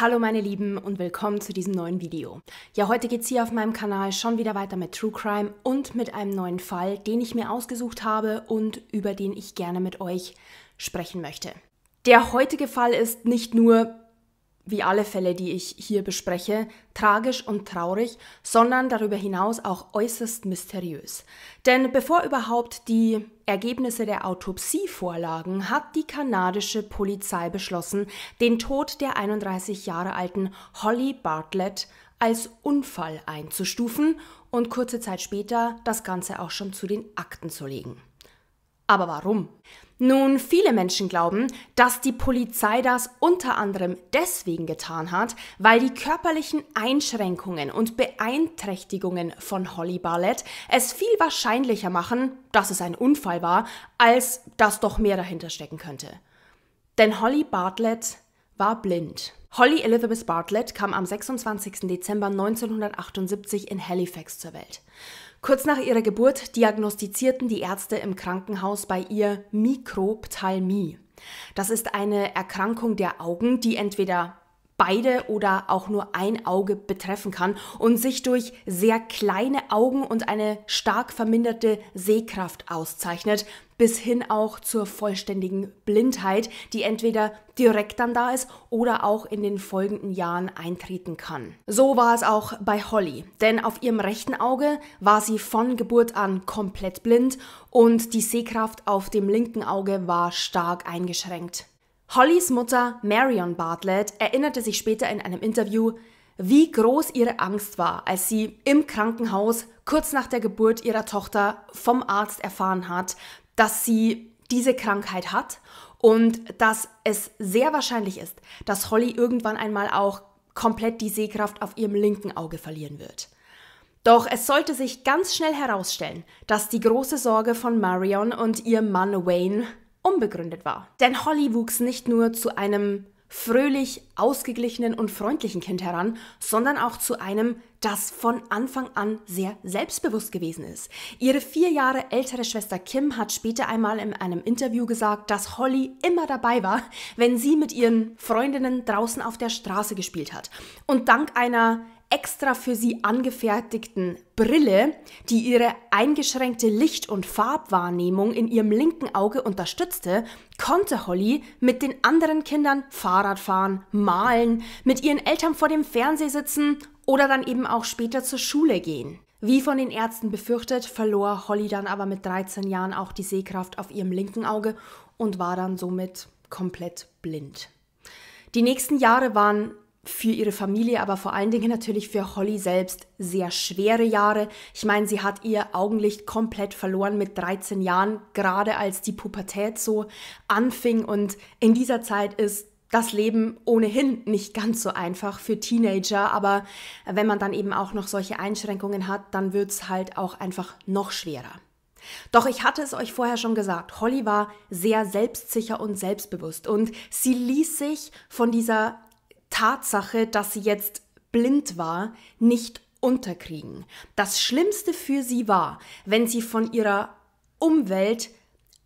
Hallo meine Lieben und willkommen zu diesem neuen Video. Ja, heute geht es hier auf meinem Kanal schon wieder weiter mit True Crime und mit einem neuen Fall, den ich mir ausgesucht habe und über den ich gerne mit euch sprechen möchte. Der heutige Fall ist nicht nur wie alle Fälle, die ich hier bespreche, tragisch und traurig, sondern darüber hinaus auch äußerst mysteriös. Denn bevor überhaupt die Ergebnisse der Autopsie vorlagen, hat die kanadische Polizei beschlossen, den Tod der 31 Jahre alten Holly Bartlett als Unfall einzustufen und kurze Zeit später das Ganze auch schon zu den Akten zu legen. Aber warum? Nun, viele Menschen glauben, dass die Polizei das unter anderem deswegen getan hat, weil die körperlichen Einschränkungen und Beeinträchtigungen von Holly Barlett es viel wahrscheinlicher machen, dass es ein Unfall war, als dass doch mehr dahinter stecken könnte. Denn Holly Bartlett war blind. Holly Elizabeth Bartlett kam am 26. Dezember 1978 in Halifax zur Welt. Kurz nach ihrer Geburt diagnostizierten die Ärzte im Krankenhaus bei ihr Mikrophthalmie. Das ist eine Erkrankung der Augen, die entweder beide oder auch nur ein Auge betreffen kann und sich durch sehr kleine Augen und eine stark verminderte Sehkraft auszeichnet, bis hin auch zur vollständigen Blindheit, die entweder direkt dann da ist oder auch in den folgenden Jahren eintreten kann. So war es auch bei Holly, denn auf ihrem rechten Auge war sie von Geburt an komplett blind und die Sehkraft auf dem linken Auge war stark eingeschränkt. Hollys Mutter Marion Bartlett erinnerte sich später in einem Interview, wie groß ihre Angst war, als sie im Krankenhaus kurz nach der Geburt ihrer Tochter vom Arzt erfahren hat, dass sie diese Krankheit hat und dass es sehr wahrscheinlich ist, dass Holly irgendwann einmal auch komplett die Sehkraft auf ihrem linken Auge verlieren wird. Doch es sollte sich ganz schnell herausstellen, dass die große Sorge von Marion und ihrem Mann Wayne unbegründet war. Denn Holly wuchs nicht nur zu einem fröhlich, ausgeglichenen und freundlichen Kind heran, sondern auch zu einem, das von Anfang an sehr selbstbewusst gewesen ist. Ihre vier Jahre ältere Schwester Kim hat später einmal in einem Interview gesagt, dass Holly immer dabei war, wenn sie mit ihren Freundinnen draußen auf der Straße gespielt hat und dank einer extra für sie angefertigten Brille, die ihre eingeschränkte Licht- und Farbwahrnehmung in ihrem linken Auge unterstützte, konnte Holly mit den anderen Kindern Fahrrad fahren, malen, mit ihren Eltern vor dem Fernseher sitzen oder dann eben auch später zur Schule gehen. Wie von den Ärzten befürchtet, verlor Holly dann aber mit 13 Jahren auch die Sehkraft auf ihrem linken Auge und war dann somit komplett blind. Die nächsten Jahre waren für ihre Familie, aber vor allen Dingen natürlich für Holly selbst sehr schwere Jahre. Ich meine, sie hat ihr Augenlicht komplett verloren mit 13 Jahren, gerade als die Pubertät so anfing. Und in dieser Zeit ist das Leben ohnehin nicht ganz so einfach für Teenager, aber wenn man dann eben auch noch solche Einschränkungen hat, dann wird es halt auch einfach noch schwerer. Doch ich hatte es euch vorher schon gesagt, Holly war sehr selbstsicher und selbstbewusst und sie ließ sich von dieser Tatsache, dass sie jetzt blind war, nicht unterkriegen. Das Schlimmste für sie war, wenn sie von ihrer Umwelt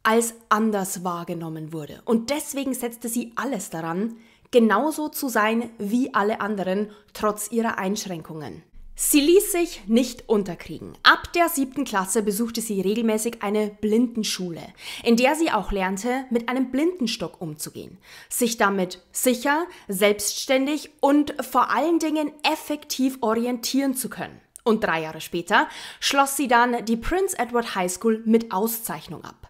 als anders wahrgenommen wurde. Und deswegen setzte sie alles daran, genauso zu sein wie alle anderen, trotz ihrer Einschränkungen. Sie ließ sich nicht unterkriegen. Ab der siebten Klasse besuchte sie regelmäßig eine Blindenschule, in der sie auch lernte, mit einem Blindenstock umzugehen, sich damit sicher, selbstständig und vor allen Dingen effektiv orientieren zu können. Und drei Jahre später schloss sie dann die Prince Edward High School mit Auszeichnung ab.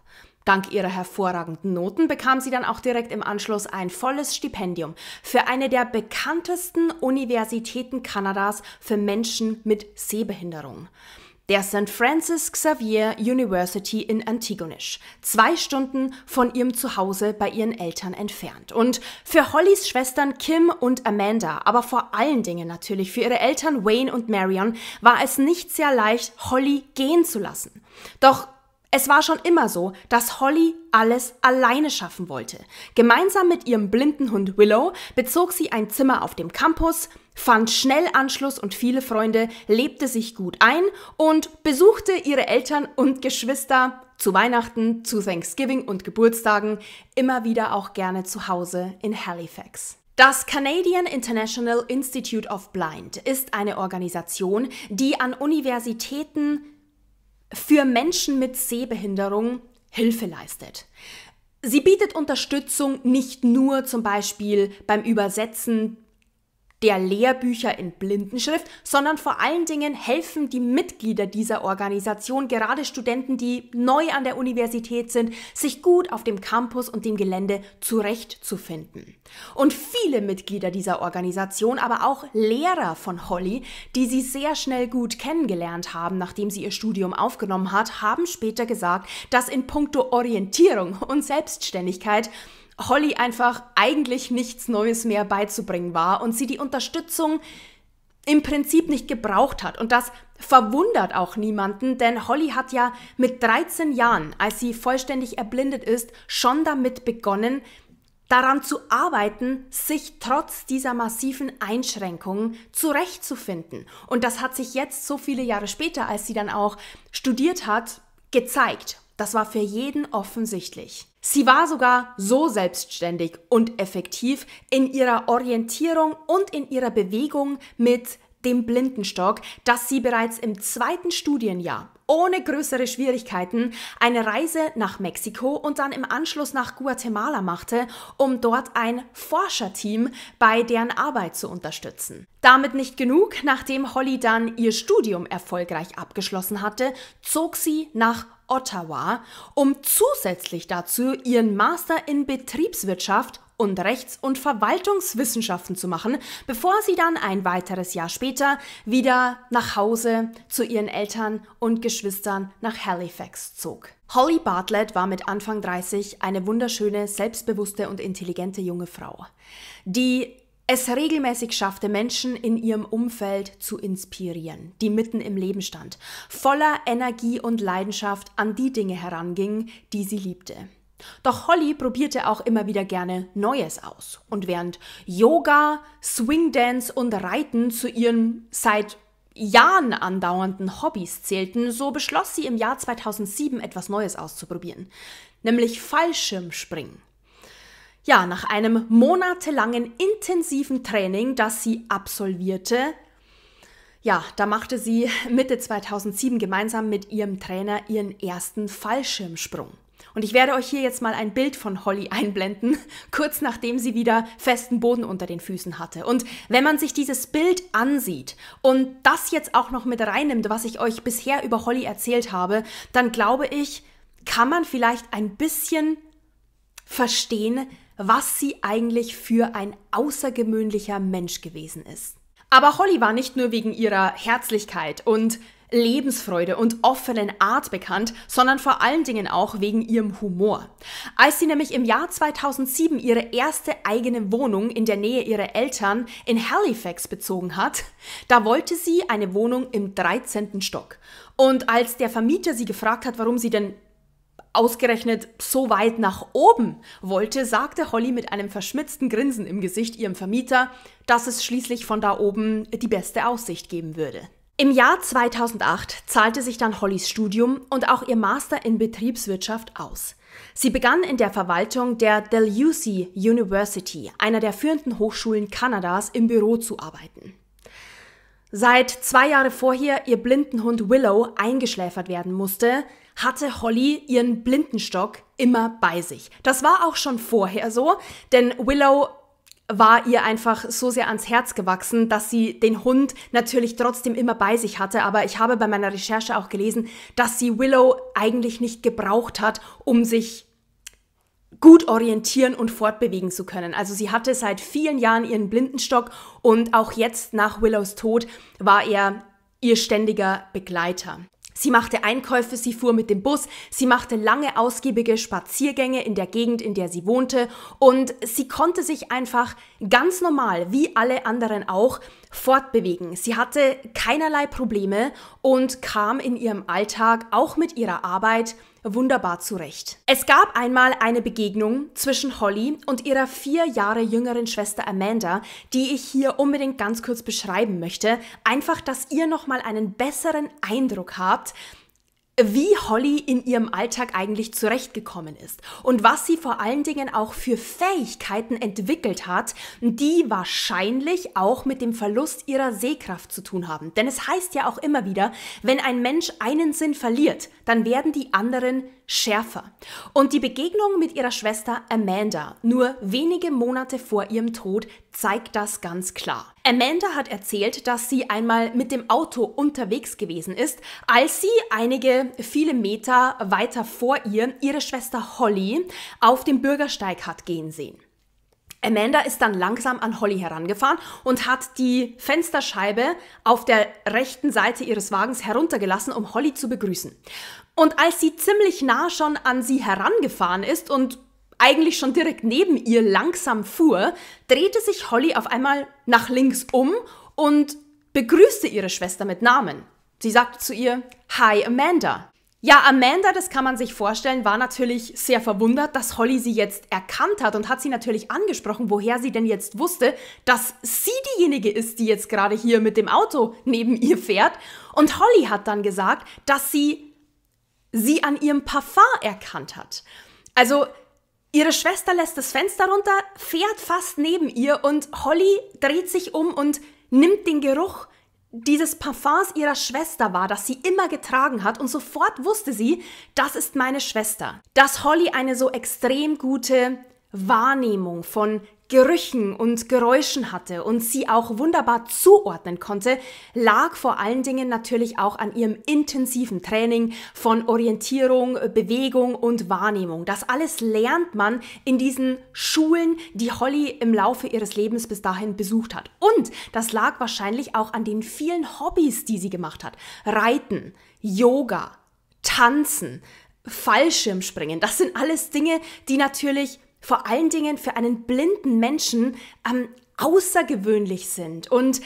Dank ihrer hervorragenden Noten bekam sie dann auch direkt im Anschluss ein volles Stipendium für eine der bekanntesten Universitäten Kanadas für Menschen mit Sehbehinderung der St. Francis Xavier University in Antigonish, zwei Stunden von ihrem Zuhause bei ihren Eltern entfernt. Und für Hollys Schwestern Kim und Amanda, aber vor allen Dingen natürlich für ihre Eltern Wayne und Marion, war es nicht sehr leicht, Holly gehen zu lassen. Doch es war schon immer so, dass Holly alles alleine schaffen wollte. Gemeinsam mit ihrem blinden Hund Willow bezog sie ein Zimmer auf dem Campus, fand schnell Anschluss und viele Freunde, lebte sich gut ein und besuchte ihre Eltern und Geschwister zu Weihnachten, zu Thanksgiving und Geburtstagen immer wieder auch gerne zu Hause in Halifax. Das Canadian International Institute of Blind ist eine Organisation, die an Universitäten, für Menschen mit Sehbehinderung Hilfe leistet. Sie bietet Unterstützung nicht nur zum Beispiel beim Übersetzen der Lehrbücher in Blindenschrift, sondern vor allen Dingen helfen die Mitglieder dieser Organisation, gerade Studenten, die neu an der Universität sind, sich gut auf dem Campus und dem Gelände zurechtzufinden. Und viele Mitglieder dieser Organisation, aber auch Lehrer von Holly, die sie sehr schnell gut kennengelernt haben, nachdem sie ihr Studium aufgenommen hat, haben später gesagt, dass in puncto Orientierung und Selbstständigkeit Holly einfach eigentlich nichts Neues mehr beizubringen war und sie die Unterstützung im Prinzip nicht gebraucht hat. Und das verwundert auch niemanden, denn Holly hat ja mit 13 Jahren, als sie vollständig erblindet ist, schon damit begonnen, daran zu arbeiten, sich trotz dieser massiven Einschränkungen zurechtzufinden. Und das hat sich jetzt so viele Jahre später, als sie dann auch studiert hat, gezeigt. Das war für jeden offensichtlich. Sie war sogar so selbstständig und effektiv in ihrer Orientierung und in ihrer Bewegung mit dem Blindenstock, dass sie bereits im zweiten Studienjahr ohne größere Schwierigkeiten eine Reise nach Mexiko und dann im Anschluss nach Guatemala machte, um dort ein Forscherteam bei deren Arbeit zu unterstützen. Damit nicht genug, nachdem Holly dann ihr Studium erfolgreich abgeschlossen hatte, zog sie nach Ottawa, um zusätzlich dazu ihren Master in Betriebswirtschaft und Rechts- und Verwaltungswissenschaften zu machen, bevor sie dann ein weiteres Jahr später wieder nach Hause zu ihren Eltern und Geschwistern nach Halifax zog. Holly Bartlett war mit Anfang 30 eine wunderschöne, selbstbewusste und intelligente junge Frau, die es regelmäßig schaffte, Menschen in ihrem Umfeld zu inspirieren, die mitten im Leben stand, voller Energie und Leidenschaft an die Dinge herangingen, die sie liebte. Doch Holly probierte auch immer wieder gerne Neues aus. Und während Yoga, Swingdance und Reiten zu ihren seit Jahren andauernden Hobbys zählten, so beschloss sie im Jahr 2007 etwas Neues auszuprobieren, nämlich Fallschirmspringen ja, nach einem monatelangen intensiven Training, das sie absolvierte, ja, da machte sie Mitte 2007 gemeinsam mit ihrem Trainer ihren ersten Fallschirmsprung. Und ich werde euch hier jetzt mal ein Bild von Holly einblenden, kurz nachdem sie wieder festen Boden unter den Füßen hatte. Und wenn man sich dieses Bild ansieht und das jetzt auch noch mit reinnimmt, was ich euch bisher über Holly erzählt habe, dann glaube ich, kann man vielleicht ein bisschen verstehen, was sie eigentlich für ein außergewöhnlicher Mensch gewesen ist. Aber Holly war nicht nur wegen ihrer Herzlichkeit und Lebensfreude und offenen Art bekannt, sondern vor allen Dingen auch wegen ihrem Humor. Als sie nämlich im Jahr 2007 ihre erste eigene Wohnung in der Nähe ihrer Eltern in Halifax bezogen hat, da wollte sie eine Wohnung im 13. Stock. Und als der Vermieter sie gefragt hat, warum sie denn Ausgerechnet so weit nach oben wollte, sagte Holly mit einem verschmitzten Grinsen im Gesicht ihrem Vermieter, dass es schließlich von da oben die beste Aussicht geben würde. Im Jahr 2008 zahlte sich dann Hollys Studium und auch ihr Master in Betriebswirtschaft aus. Sie begann in der Verwaltung der Dalhousie University, einer der führenden Hochschulen Kanadas, im Büro zu arbeiten. Seit zwei Jahre vorher ihr blinden Hund Willow eingeschläfert werden musste, hatte Holly ihren Blindenstock immer bei sich. Das war auch schon vorher so, denn Willow war ihr einfach so sehr ans Herz gewachsen, dass sie den Hund natürlich trotzdem immer bei sich hatte. Aber ich habe bei meiner Recherche auch gelesen, dass sie Willow eigentlich nicht gebraucht hat, um sich gut orientieren und fortbewegen zu können. Also sie hatte seit vielen Jahren ihren Blindenstock und auch jetzt nach Willows Tod war er ihr ständiger Begleiter. Sie machte Einkäufe, sie fuhr mit dem Bus, sie machte lange ausgiebige Spaziergänge in der Gegend, in der sie wohnte und sie konnte sich einfach ganz normal, wie alle anderen auch, fortbewegen. Sie hatte keinerlei Probleme und kam in ihrem Alltag auch mit ihrer Arbeit wunderbar zurecht. Es gab einmal eine Begegnung zwischen Holly und ihrer vier Jahre jüngeren Schwester Amanda, die ich hier unbedingt ganz kurz beschreiben möchte, einfach, dass ihr nochmal einen besseren Eindruck habt, wie Holly in ihrem Alltag eigentlich zurechtgekommen ist und was sie vor allen Dingen auch für Fähigkeiten entwickelt hat, die wahrscheinlich auch mit dem Verlust ihrer Sehkraft zu tun haben. Denn es heißt ja auch immer wieder, wenn ein Mensch einen Sinn verliert, dann werden die anderen schärfer. Und die Begegnung mit ihrer Schwester Amanda, nur wenige Monate vor ihrem Tod, zeigt das ganz klar. Amanda hat erzählt, dass sie einmal mit dem Auto unterwegs gewesen ist, als sie einige viele Meter weiter vor ihr ihre Schwester Holly auf dem Bürgersteig hat gehen sehen. Amanda ist dann langsam an Holly herangefahren und hat die Fensterscheibe auf der rechten Seite ihres Wagens heruntergelassen, um Holly zu begrüßen. Und als sie ziemlich nah schon an sie herangefahren ist und eigentlich schon direkt neben ihr langsam fuhr, drehte sich Holly auf einmal nach links um und begrüßte ihre Schwester mit Namen. Sie sagte zu ihr, Hi Amanda. Ja, Amanda, das kann man sich vorstellen, war natürlich sehr verwundert, dass Holly sie jetzt erkannt hat und hat sie natürlich angesprochen, woher sie denn jetzt wusste, dass sie diejenige ist, die jetzt gerade hier mit dem Auto neben ihr fährt. Und Holly hat dann gesagt, dass sie sie an ihrem Parfum erkannt hat. Also ihre Schwester lässt das Fenster runter, fährt fast neben ihr und Holly dreht sich um und nimmt den Geruch dieses Parfums ihrer Schwester wahr, das sie immer getragen hat und sofort wusste sie, das ist meine Schwester. Dass Holly eine so extrem gute Wahrnehmung von Gerüchen und Geräuschen hatte und sie auch wunderbar zuordnen konnte, lag vor allen Dingen natürlich auch an ihrem intensiven Training von Orientierung, Bewegung und Wahrnehmung. Das alles lernt man in diesen Schulen, die Holly im Laufe ihres Lebens bis dahin besucht hat. Und das lag wahrscheinlich auch an den vielen Hobbys, die sie gemacht hat. Reiten, Yoga, Tanzen, Fallschirmspringen. Das sind alles Dinge, die natürlich vor allen Dingen für einen blinden Menschen ähm, außergewöhnlich sind. Und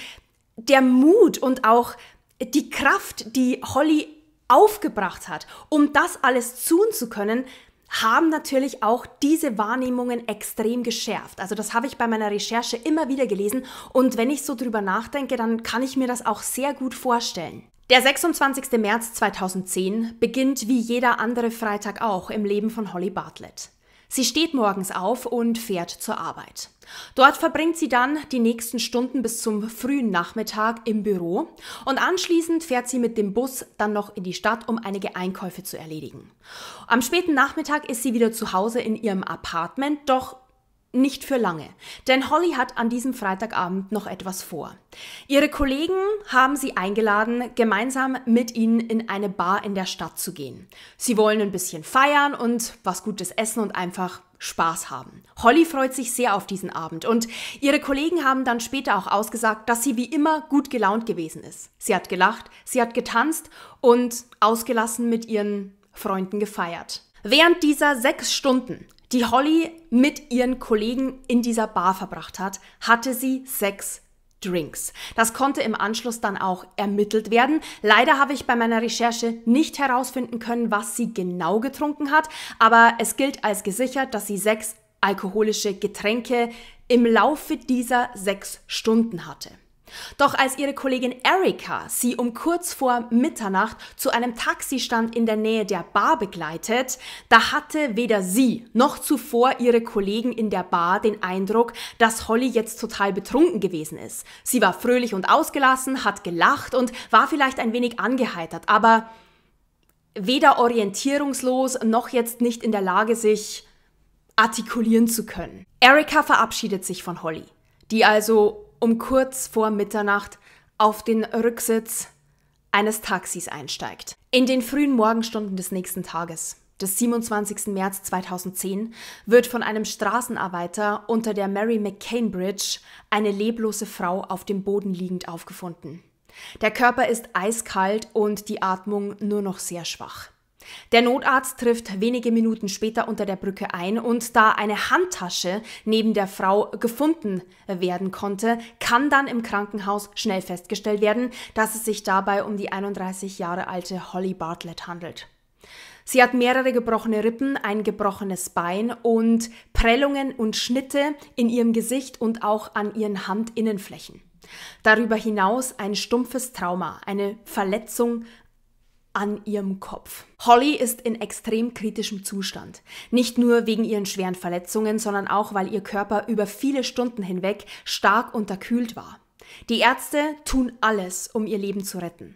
der Mut und auch die Kraft, die Holly aufgebracht hat, um das alles tun zu können, haben natürlich auch diese Wahrnehmungen extrem geschärft. Also das habe ich bei meiner Recherche immer wieder gelesen und wenn ich so drüber nachdenke, dann kann ich mir das auch sehr gut vorstellen. Der 26. März 2010 beginnt wie jeder andere Freitag auch im Leben von Holly Bartlett. Sie steht morgens auf und fährt zur Arbeit. Dort verbringt sie dann die nächsten Stunden bis zum frühen Nachmittag im Büro und anschließend fährt sie mit dem Bus dann noch in die Stadt, um einige Einkäufe zu erledigen. Am späten Nachmittag ist sie wieder zu Hause in ihrem Apartment, doch nicht für lange, denn Holly hat an diesem Freitagabend noch etwas vor. Ihre Kollegen haben sie eingeladen, gemeinsam mit ihnen in eine Bar in der Stadt zu gehen. Sie wollen ein bisschen feiern und was Gutes essen und einfach Spaß haben. Holly freut sich sehr auf diesen Abend und ihre Kollegen haben dann später auch ausgesagt, dass sie wie immer gut gelaunt gewesen ist. Sie hat gelacht, sie hat getanzt und ausgelassen mit ihren Freunden gefeiert. Während dieser sechs Stunden die Holly mit ihren Kollegen in dieser Bar verbracht hat, hatte sie sechs Drinks. Das konnte im Anschluss dann auch ermittelt werden. Leider habe ich bei meiner Recherche nicht herausfinden können, was sie genau getrunken hat, aber es gilt als gesichert, dass sie sechs alkoholische Getränke im Laufe dieser sechs Stunden hatte. Doch als ihre Kollegin Erika sie um kurz vor Mitternacht zu einem Taxistand in der Nähe der Bar begleitet, da hatte weder sie noch zuvor ihre Kollegen in der Bar den Eindruck, dass Holly jetzt total betrunken gewesen ist. Sie war fröhlich und ausgelassen, hat gelacht und war vielleicht ein wenig angeheitert, aber weder orientierungslos noch jetzt nicht in der Lage, sich artikulieren zu können. Erika verabschiedet sich von Holly, die also um kurz vor Mitternacht auf den Rücksitz eines Taxis einsteigt. In den frühen Morgenstunden des nächsten Tages, des 27. März 2010, wird von einem Straßenarbeiter unter der Mary McCain Bridge eine leblose Frau auf dem Boden liegend aufgefunden. Der Körper ist eiskalt und die Atmung nur noch sehr schwach. Der Notarzt trifft wenige Minuten später unter der Brücke ein und da eine Handtasche neben der Frau gefunden werden konnte, kann dann im Krankenhaus schnell festgestellt werden, dass es sich dabei um die 31 Jahre alte Holly Bartlett handelt. Sie hat mehrere gebrochene Rippen, ein gebrochenes Bein und Prellungen und Schnitte in ihrem Gesicht und auch an ihren Handinnenflächen. Darüber hinaus ein stumpfes Trauma, eine Verletzung an ihrem Kopf. Holly ist in extrem kritischem Zustand. Nicht nur wegen ihren schweren Verletzungen, sondern auch, weil ihr Körper über viele Stunden hinweg stark unterkühlt war. Die Ärzte tun alles, um ihr Leben zu retten.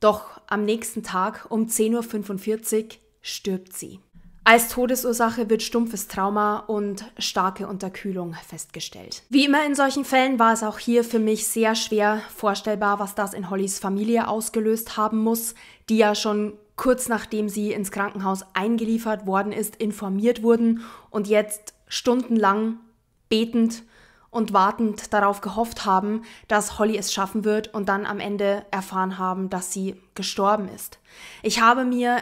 Doch am nächsten Tag um 10.45 Uhr stirbt sie. Als Todesursache wird stumpfes Trauma und starke Unterkühlung festgestellt. Wie immer in solchen Fällen war es auch hier für mich sehr schwer vorstellbar, was das in Hollys Familie ausgelöst haben muss, die ja schon kurz nachdem sie ins Krankenhaus eingeliefert worden ist, informiert wurden und jetzt stundenlang betend und wartend darauf gehofft haben, dass Holly es schaffen wird und dann am Ende erfahren haben, dass sie gestorben ist. Ich habe mir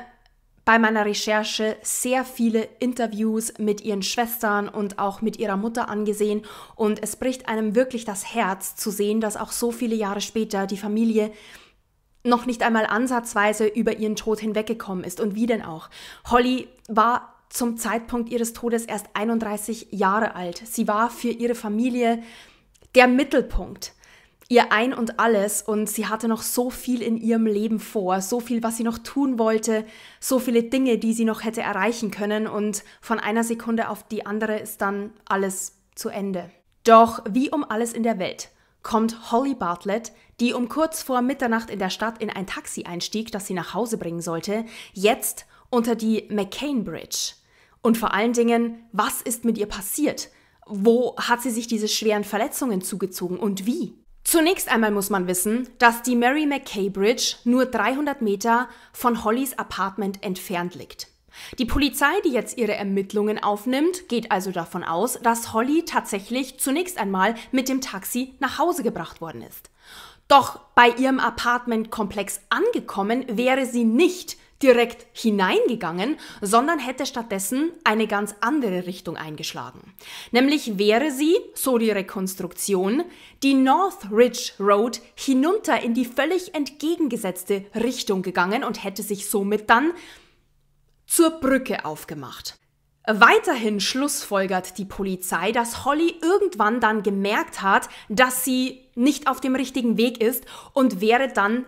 bei meiner Recherche sehr viele Interviews mit ihren Schwestern und auch mit ihrer Mutter angesehen und es bricht einem wirklich das Herz zu sehen, dass auch so viele Jahre später die Familie noch nicht einmal ansatzweise über ihren Tod hinweggekommen ist. Und wie denn auch? Holly war zum Zeitpunkt ihres Todes erst 31 Jahre alt. Sie war für ihre Familie der Mittelpunkt ihr Ein und Alles und sie hatte noch so viel in ihrem Leben vor, so viel, was sie noch tun wollte, so viele Dinge, die sie noch hätte erreichen können und von einer Sekunde auf die andere ist dann alles zu Ende. Doch wie um alles in der Welt kommt Holly Bartlett, die um kurz vor Mitternacht in der Stadt in ein Taxi einstieg, das sie nach Hause bringen sollte, jetzt unter die McCain Bridge. Und vor allen Dingen, was ist mit ihr passiert? Wo hat sie sich diese schweren Verletzungen zugezogen und wie? Zunächst einmal muss man wissen, dass die Mary McKay Bridge nur 300 Meter von Hollys Apartment entfernt liegt. Die Polizei, die jetzt ihre Ermittlungen aufnimmt, geht also davon aus, dass Holly tatsächlich zunächst einmal mit dem Taxi nach Hause gebracht worden ist. Doch bei ihrem Apartmentkomplex angekommen wäre sie nicht, direkt hineingegangen, sondern hätte stattdessen eine ganz andere Richtung eingeschlagen. Nämlich wäre sie, so die Rekonstruktion, die North Ridge Road hinunter in die völlig entgegengesetzte Richtung gegangen und hätte sich somit dann zur Brücke aufgemacht. Weiterhin schlussfolgert die Polizei, dass Holly irgendwann dann gemerkt hat, dass sie nicht auf dem richtigen Weg ist und wäre dann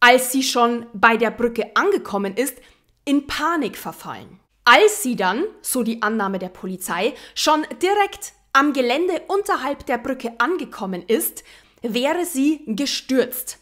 als sie schon bei der Brücke angekommen ist, in Panik verfallen. Als sie dann, so die Annahme der Polizei, schon direkt am Gelände unterhalb der Brücke angekommen ist, wäre sie gestürzt.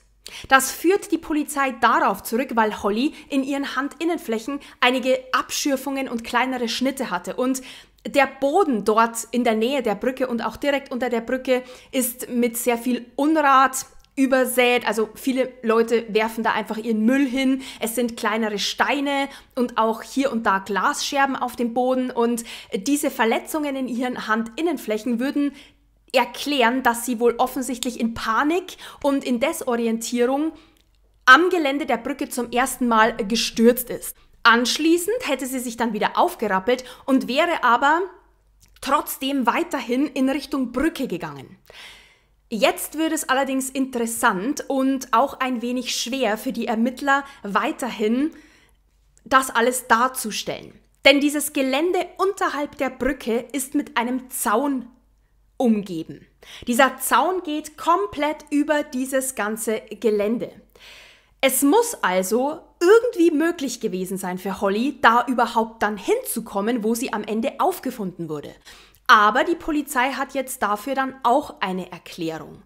Das führt die Polizei darauf zurück, weil Holly in ihren Handinnenflächen einige Abschürfungen und kleinere Schnitte hatte und der Boden dort in der Nähe der Brücke und auch direkt unter der Brücke ist mit sehr viel Unrat, übersät. Also viele Leute werfen da einfach ihren Müll hin. Es sind kleinere Steine und auch hier und da Glasscherben auf dem Boden. Und diese Verletzungen in ihren Handinnenflächen würden erklären, dass sie wohl offensichtlich in Panik und in Desorientierung am Gelände der Brücke zum ersten Mal gestürzt ist. Anschließend hätte sie sich dann wieder aufgerappelt und wäre aber trotzdem weiterhin in Richtung Brücke gegangen. Jetzt wird es allerdings interessant und auch ein wenig schwer für die Ermittler weiterhin, das alles darzustellen. Denn dieses Gelände unterhalb der Brücke ist mit einem Zaun umgeben. Dieser Zaun geht komplett über dieses ganze Gelände. Es muss also irgendwie möglich gewesen sein für Holly, da überhaupt dann hinzukommen, wo sie am Ende aufgefunden wurde. Aber die Polizei hat jetzt dafür dann auch eine Erklärung.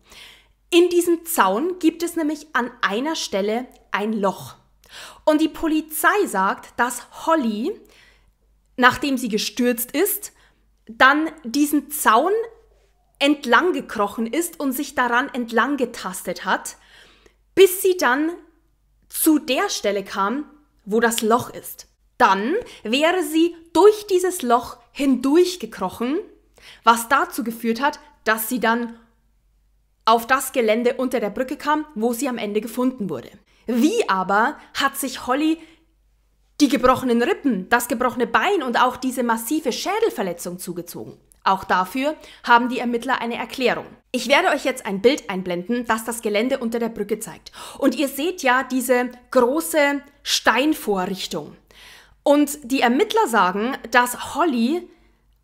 In diesem Zaun gibt es nämlich an einer Stelle ein Loch. Und die Polizei sagt, dass Holly, nachdem sie gestürzt ist, dann diesen Zaun entlang gekrochen ist und sich daran entlang getastet hat, bis sie dann zu der Stelle kam, wo das Loch ist. Dann wäre sie durch dieses Loch hindurchgekrochen was dazu geführt hat, dass sie dann auf das Gelände unter der Brücke kam, wo sie am Ende gefunden wurde. Wie aber hat sich Holly die gebrochenen Rippen, das gebrochene Bein und auch diese massive Schädelverletzung zugezogen? Auch dafür haben die Ermittler eine Erklärung. Ich werde euch jetzt ein Bild einblenden, das das Gelände unter der Brücke zeigt. Und ihr seht ja diese große Steinvorrichtung. Und die Ermittler sagen, dass Holly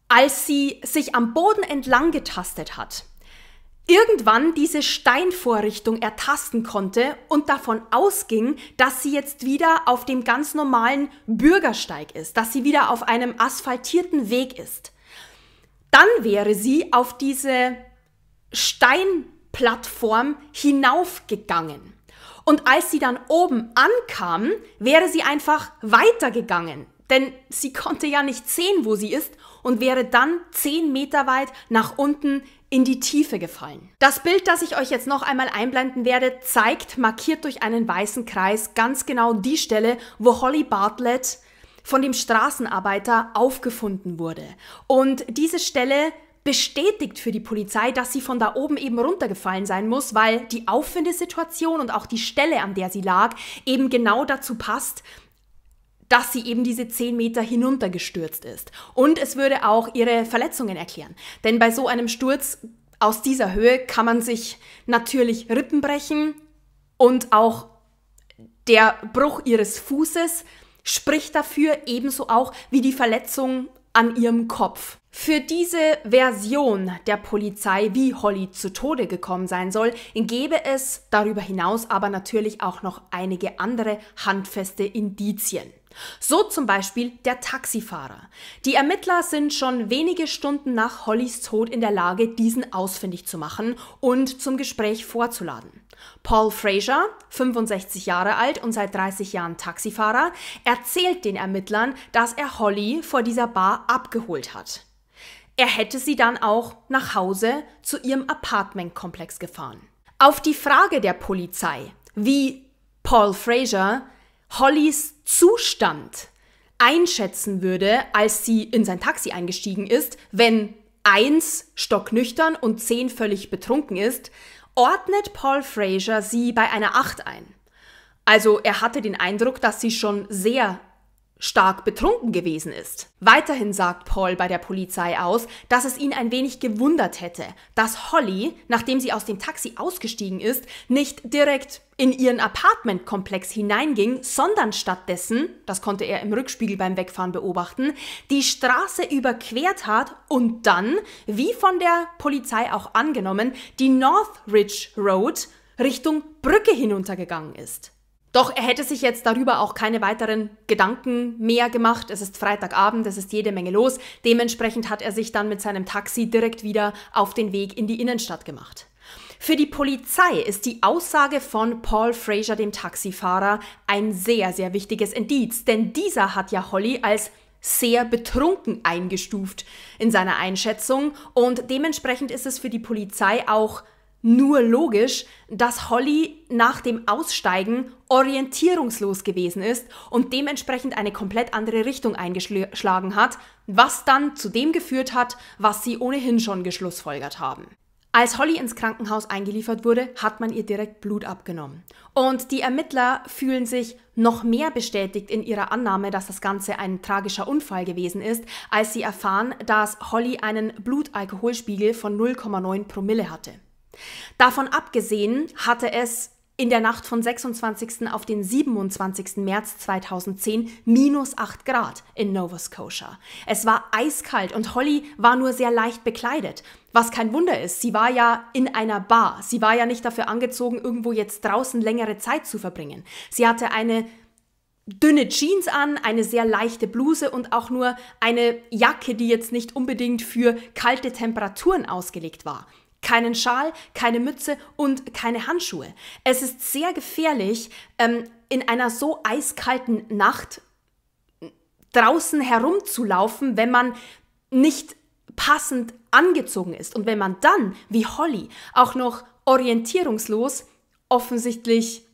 als sie sich am Boden entlang getastet hat, irgendwann diese Steinvorrichtung ertasten konnte und davon ausging, dass sie jetzt wieder auf dem ganz normalen Bürgersteig ist, dass sie wieder auf einem asphaltierten Weg ist. Dann wäre sie auf diese Steinplattform hinaufgegangen. Und als sie dann oben ankam, wäre sie einfach weitergegangen, denn sie konnte ja nicht sehen, wo sie ist, und wäre dann 10 Meter weit nach unten in die Tiefe gefallen. Das Bild, das ich euch jetzt noch einmal einblenden werde, zeigt, markiert durch einen weißen Kreis, ganz genau die Stelle, wo Holly Bartlett von dem Straßenarbeiter aufgefunden wurde. Und diese Stelle bestätigt für die Polizei, dass sie von da oben eben runtergefallen sein muss, weil die Auffindesituation und auch die Stelle, an der sie lag, eben genau dazu passt, dass sie eben diese 10 Meter hinuntergestürzt ist. Und es würde auch ihre Verletzungen erklären. Denn bei so einem Sturz aus dieser Höhe kann man sich natürlich Rippen brechen und auch der Bruch ihres Fußes spricht dafür ebenso auch wie die Verletzung an ihrem Kopf. Für diese Version der Polizei, wie Holly zu Tode gekommen sein soll, gäbe es darüber hinaus aber natürlich auch noch einige andere handfeste Indizien. So zum Beispiel der Taxifahrer. Die Ermittler sind schon wenige Stunden nach Hollys Tod in der Lage, diesen ausfindig zu machen und zum Gespräch vorzuladen. Paul Fraser, 65 Jahre alt und seit 30 Jahren Taxifahrer, erzählt den Ermittlern, dass er Holly vor dieser Bar abgeholt hat. Er hätte sie dann auch nach Hause zu ihrem Apartmentkomplex gefahren. Auf die Frage der Polizei, wie Paul Fraser Hollys Zustand einschätzen würde, als sie in sein Taxi eingestiegen ist, wenn eins stocknüchtern und zehn völlig betrunken ist, ordnet Paul Fraser sie bei einer Acht ein. Also er hatte den Eindruck, dass sie schon sehr stark betrunken gewesen ist. Weiterhin sagt Paul bei der Polizei aus, dass es ihn ein wenig gewundert hätte, dass Holly, nachdem sie aus dem Taxi ausgestiegen ist, nicht direkt in ihren Apartmentkomplex hineinging, sondern stattdessen, das konnte er im Rückspiegel beim Wegfahren beobachten, die Straße überquert hat und dann, wie von der Polizei auch angenommen, die Northridge Road Richtung Brücke hinuntergegangen ist. Doch er hätte sich jetzt darüber auch keine weiteren Gedanken mehr gemacht. Es ist Freitagabend, es ist jede Menge los. Dementsprechend hat er sich dann mit seinem Taxi direkt wieder auf den Weg in die Innenstadt gemacht. Für die Polizei ist die Aussage von Paul Fraser, dem Taxifahrer, ein sehr, sehr wichtiges Indiz, denn dieser hat ja Holly als sehr betrunken eingestuft in seiner Einschätzung und dementsprechend ist es für die Polizei auch nur logisch, dass Holly nach dem Aussteigen orientierungslos gewesen ist und dementsprechend eine komplett andere Richtung eingeschlagen hat, was dann zu dem geführt hat, was sie ohnehin schon geschlussfolgert haben. Als Holly ins Krankenhaus eingeliefert wurde, hat man ihr direkt Blut abgenommen. Und die Ermittler fühlen sich noch mehr bestätigt in ihrer Annahme, dass das Ganze ein tragischer Unfall gewesen ist, als sie erfahren, dass Holly einen Blutalkoholspiegel von 0,9 Promille hatte. Davon abgesehen hatte es in der Nacht von 26. auf den 27. März 2010 minus 8 Grad in Nova Scotia. Es war eiskalt und Holly war nur sehr leicht bekleidet. Was kein Wunder ist, sie war ja in einer Bar. Sie war ja nicht dafür angezogen, irgendwo jetzt draußen längere Zeit zu verbringen. Sie hatte eine dünne Jeans an, eine sehr leichte Bluse und auch nur eine Jacke, die jetzt nicht unbedingt für kalte Temperaturen ausgelegt war keinen Schal, keine Mütze und keine Handschuhe. Es ist sehr gefährlich, ähm, in einer so eiskalten Nacht draußen herumzulaufen, wenn man nicht passend angezogen ist. Und wenn man dann, wie Holly, auch noch orientierungslos, offensichtlich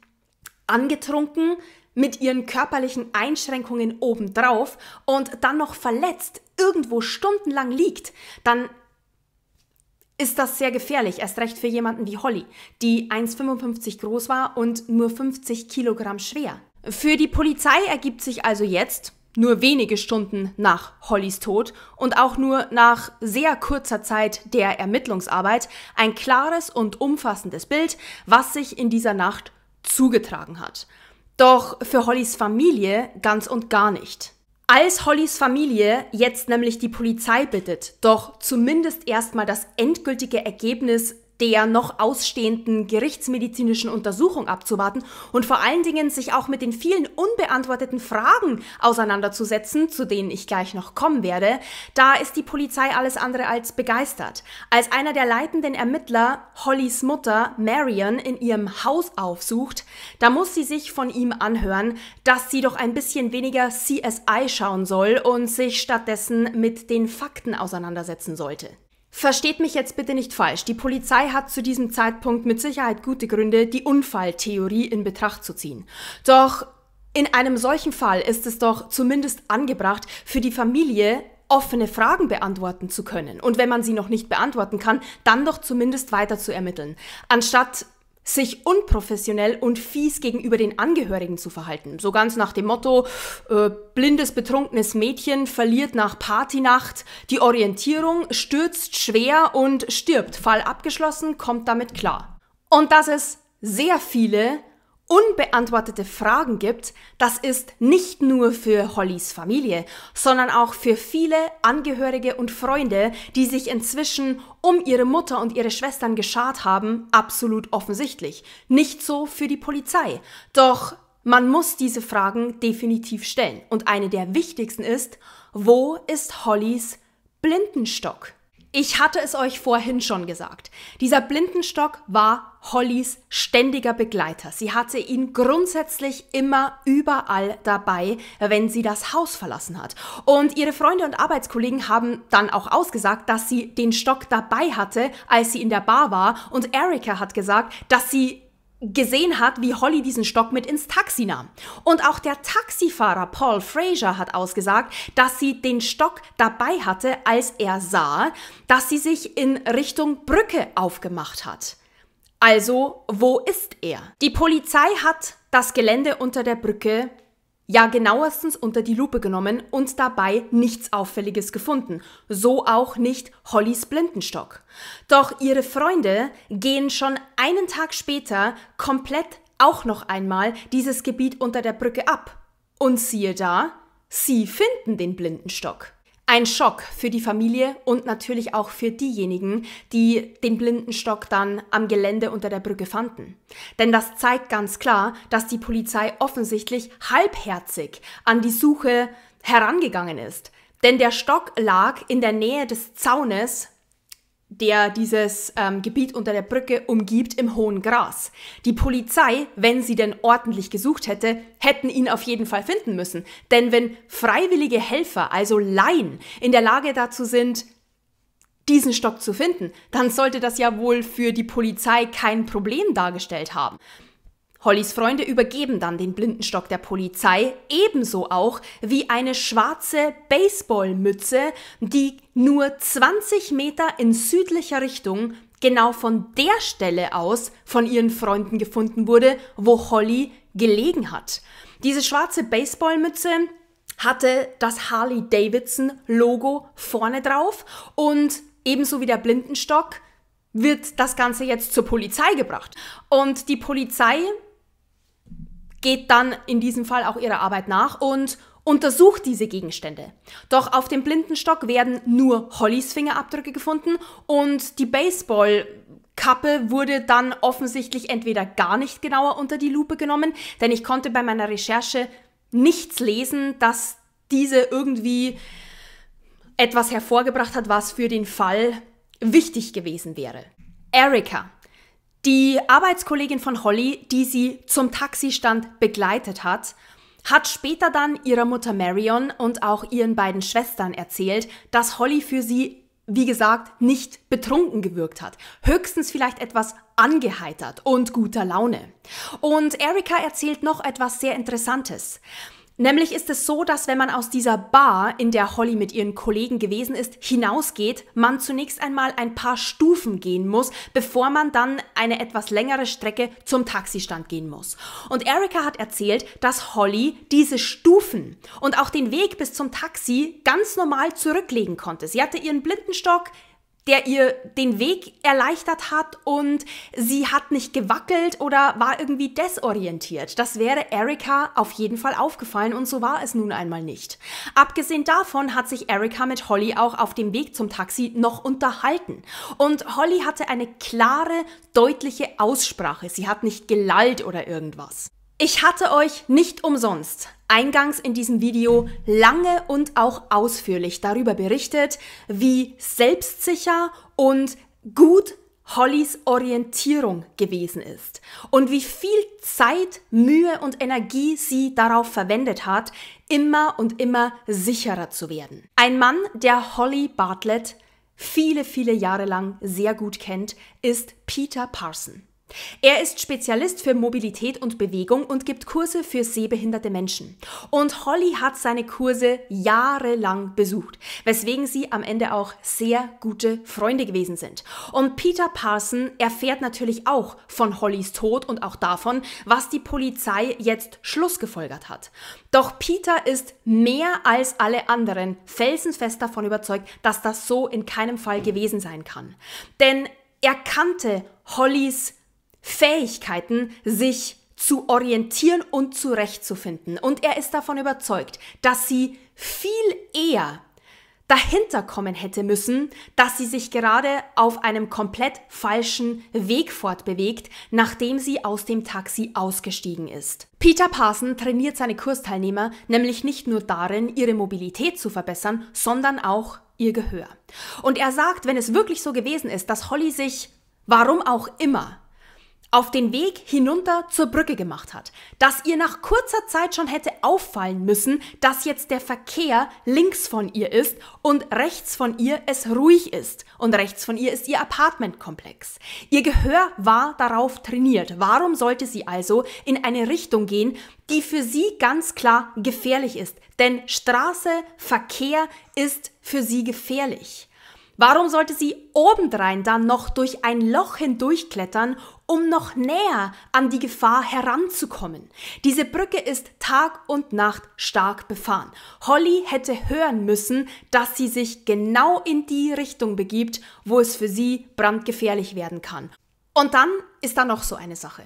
angetrunken, mit ihren körperlichen Einschränkungen obendrauf und dann noch verletzt irgendwo stundenlang liegt, dann ist das sehr gefährlich, erst recht für jemanden wie Holly, die 1,55 groß war und nur 50 Kilogramm schwer. Für die Polizei ergibt sich also jetzt, nur wenige Stunden nach Hollys Tod und auch nur nach sehr kurzer Zeit der Ermittlungsarbeit ein klares und umfassendes Bild, was sich in dieser Nacht zugetragen hat. Doch für Hollys Familie ganz und gar nicht. Als Hollys Familie jetzt nämlich die Polizei bittet, doch zumindest erstmal das endgültige Ergebnis der noch ausstehenden gerichtsmedizinischen Untersuchung abzuwarten und vor allen Dingen sich auch mit den vielen unbeantworteten Fragen auseinanderzusetzen, zu denen ich gleich noch kommen werde, da ist die Polizei alles andere als begeistert. Als einer der leitenden Ermittler Hollys Mutter Marion in ihrem Haus aufsucht, da muss sie sich von ihm anhören, dass sie doch ein bisschen weniger CSI schauen soll und sich stattdessen mit den Fakten auseinandersetzen sollte. Versteht mich jetzt bitte nicht falsch. Die Polizei hat zu diesem Zeitpunkt mit Sicherheit gute Gründe, die Unfalltheorie in Betracht zu ziehen. Doch in einem solchen Fall ist es doch zumindest angebracht, für die Familie offene Fragen beantworten zu können. Und wenn man sie noch nicht beantworten kann, dann doch zumindest weiter zu ermitteln. Anstatt sich unprofessionell und fies gegenüber den Angehörigen zu verhalten. So ganz nach dem Motto, äh, blindes, betrunkenes Mädchen verliert nach Partynacht die Orientierung, stürzt schwer und stirbt. Fall abgeschlossen, kommt damit klar. Und dass es sehr viele unbeantwortete Fragen gibt, das ist nicht nur für Hollys Familie, sondern auch für viele Angehörige und Freunde, die sich inzwischen um ihre Mutter und ihre Schwestern geschart haben, absolut offensichtlich. Nicht so für die Polizei. Doch man muss diese Fragen definitiv stellen. Und eine der wichtigsten ist, wo ist Hollys Blindenstock? Ich hatte es euch vorhin schon gesagt. Dieser Blindenstock war Hollys ständiger Begleiter. Sie hatte ihn grundsätzlich immer überall dabei, wenn sie das Haus verlassen hat. Und ihre Freunde und Arbeitskollegen haben dann auch ausgesagt, dass sie den Stock dabei hatte, als sie in der Bar war. Und Erika hat gesagt, dass sie gesehen hat, wie Holly diesen Stock mit ins Taxi nahm. Und auch der Taxifahrer Paul Fraser hat ausgesagt, dass sie den Stock dabei hatte, als er sah, dass sie sich in Richtung Brücke aufgemacht hat. Also, wo ist er? Die Polizei hat das Gelände unter der Brücke ja genauestens unter die Lupe genommen und dabei nichts Auffälliges gefunden, so auch nicht Hollys Blindenstock. Doch ihre Freunde gehen schon einen Tag später komplett auch noch einmal dieses Gebiet unter der Brücke ab. Und siehe da, sie finden den Blindenstock. Ein Schock für die Familie und natürlich auch für diejenigen, die den Blindenstock dann am Gelände unter der Brücke fanden. Denn das zeigt ganz klar, dass die Polizei offensichtlich halbherzig an die Suche herangegangen ist. Denn der Stock lag in der Nähe des Zaunes der dieses ähm, Gebiet unter der Brücke umgibt, im hohen Gras. Die Polizei, wenn sie denn ordentlich gesucht hätte, hätten ihn auf jeden Fall finden müssen. Denn wenn freiwillige Helfer, also Laien, in der Lage dazu sind, diesen Stock zu finden, dann sollte das ja wohl für die Polizei kein Problem dargestellt haben. Hollys Freunde übergeben dann den Blindenstock der Polizei, ebenso auch wie eine schwarze Baseballmütze, die nur 20 Meter in südlicher Richtung genau von der Stelle aus von ihren Freunden gefunden wurde, wo Holly gelegen hat. Diese schwarze Baseballmütze hatte das Harley-Davidson-Logo vorne drauf und ebenso wie der Blindenstock wird das Ganze jetzt zur Polizei gebracht. Und die Polizei geht dann in diesem Fall auch ihrer Arbeit nach und untersucht diese Gegenstände. Doch auf dem Blindenstock werden nur Hollys Fingerabdrücke gefunden und die Baseball Kappe wurde dann offensichtlich entweder gar nicht genauer unter die Lupe genommen, denn ich konnte bei meiner Recherche nichts lesen, dass diese irgendwie etwas hervorgebracht hat, was für den Fall wichtig gewesen wäre. Erika. Die Arbeitskollegin von Holly, die sie zum Taxistand begleitet hat, hat später dann ihrer Mutter Marion und auch ihren beiden Schwestern erzählt, dass Holly für sie, wie gesagt, nicht betrunken gewirkt hat, höchstens vielleicht etwas angeheitert und guter Laune. Und Erika erzählt noch etwas sehr Interessantes. Nämlich ist es so, dass wenn man aus dieser Bar, in der Holly mit ihren Kollegen gewesen ist, hinausgeht, man zunächst einmal ein paar Stufen gehen muss, bevor man dann eine etwas längere Strecke zum Taxistand gehen muss. Und Erika hat erzählt, dass Holly diese Stufen und auch den Weg bis zum Taxi ganz normal zurücklegen konnte. Sie hatte ihren Blindenstock, der ihr den Weg erleichtert hat und sie hat nicht gewackelt oder war irgendwie desorientiert. Das wäre Erika auf jeden Fall aufgefallen und so war es nun einmal nicht. Abgesehen davon hat sich Erika mit Holly auch auf dem Weg zum Taxi noch unterhalten. Und Holly hatte eine klare, deutliche Aussprache. Sie hat nicht gelallt oder irgendwas. Ich hatte euch nicht umsonst eingangs in diesem Video lange und auch ausführlich darüber berichtet, wie selbstsicher und gut Hollys Orientierung gewesen ist und wie viel Zeit, Mühe und Energie sie darauf verwendet hat, immer und immer sicherer zu werden. Ein Mann, der Holly Bartlett viele, viele Jahre lang sehr gut kennt, ist Peter Parson. Er ist Spezialist für Mobilität und Bewegung und gibt Kurse für sehbehinderte Menschen. Und Holly hat seine Kurse jahrelang besucht, weswegen sie am Ende auch sehr gute Freunde gewesen sind. Und Peter Parson erfährt natürlich auch von Hollys Tod und auch davon, was die Polizei jetzt schlussgefolgert hat. Doch Peter ist mehr als alle anderen felsenfest davon überzeugt, dass das so in keinem Fall gewesen sein kann. Denn er kannte Hollys Fähigkeiten, sich zu orientieren und zurechtzufinden. Und er ist davon überzeugt, dass sie viel eher dahinter kommen hätte müssen, dass sie sich gerade auf einem komplett falschen Weg fortbewegt, nachdem sie aus dem Taxi ausgestiegen ist. Peter Parson trainiert seine Kursteilnehmer nämlich nicht nur darin, ihre Mobilität zu verbessern, sondern auch ihr Gehör. Und er sagt, wenn es wirklich so gewesen ist, dass Holly sich, warum auch immer, auf den Weg hinunter zur Brücke gemacht hat, dass ihr nach kurzer Zeit schon hätte auffallen müssen, dass jetzt der Verkehr links von ihr ist und rechts von ihr es ruhig ist und rechts von ihr ist ihr Apartmentkomplex. Ihr Gehör war darauf trainiert. Warum sollte sie also in eine Richtung gehen, die für sie ganz klar gefährlich ist? Denn Straße, Verkehr ist für sie gefährlich. Warum sollte sie obendrein dann noch durch ein Loch hindurchklettern, um noch näher an die Gefahr heranzukommen? Diese Brücke ist Tag und Nacht stark befahren. Holly hätte hören müssen, dass sie sich genau in die Richtung begibt, wo es für sie brandgefährlich werden kann. Und dann ist da noch so eine Sache.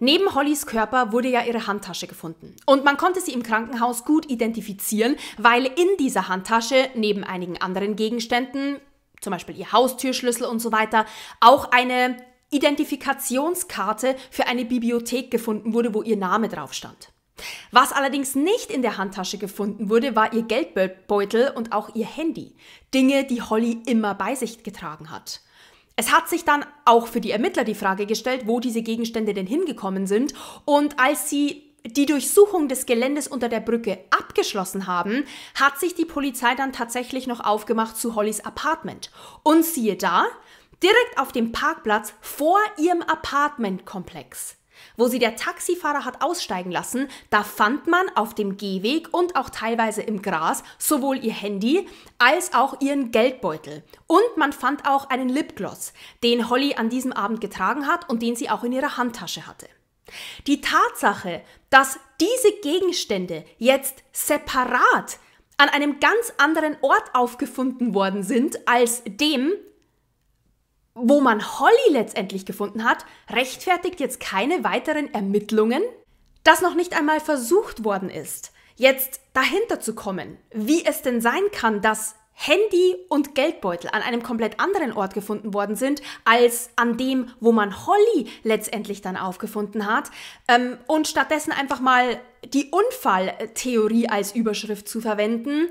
Neben Hollys Körper wurde ja ihre Handtasche gefunden. Und man konnte sie im Krankenhaus gut identifizieren, weil in dieser Handtasche neben einigen anderen Gegenständen zum Beispiel ihr Haustürschlüssel und so weiter, auch eine Identifikationskarte für eine Bibliothek gefunden wurde, wo ihr Name drauf stand. Was allerdings nicht in der Handtasche gefunden wurde, war ihr Geldbeutel und auch ihr Handy. Dinge, die Holly immer bei sich getragen hat. Es hat sich dann auch für die Ermittler die Frage gestellt, wo diese Gegenstände denn hingekommen sind. Und als sie die Durchsuchung des Geländes unter der Brücke abgeschlossen haben, hat sich die Polizei dann tatsächlich noch aufgemacht zu Hollys Apartment. Und siehe da, direkt auf dem Parkplatz vor ihrem Apartmentkomplex. Wo sie der Taxifahrer hat aussteigen lassen, da fand man auf dem Gehweg und auch teilweise im Gras sowohl ihr Handy als auch ihren Geldbeutel. Und man fand auch einen Lipgloss, den Holly an diesem Abend getragen hat und den sie auch in ihrer Handtasche hatte. Die Tatsache, dass diese Gegenstände jetzt separat an einem ganz anderen Ort aufgefunden worden sind als dem, wo man Holly letztendlich gefunden hat, rechtfertigt jetzt keine weiteren Ermittlungen, dass noch nicht einmal versucht worden ist, jetzt dahinter zu kommen, wie es denn sein kann, dass Handy und Geldbeutel an einem komplett anderen Ort gefunden worden sind, als an dem, wo man Holly letztendlich dann aufgefunden hat. Ähm, und stattdessen einfach mal die Unfalltheorie als Überschrift zu verwenden,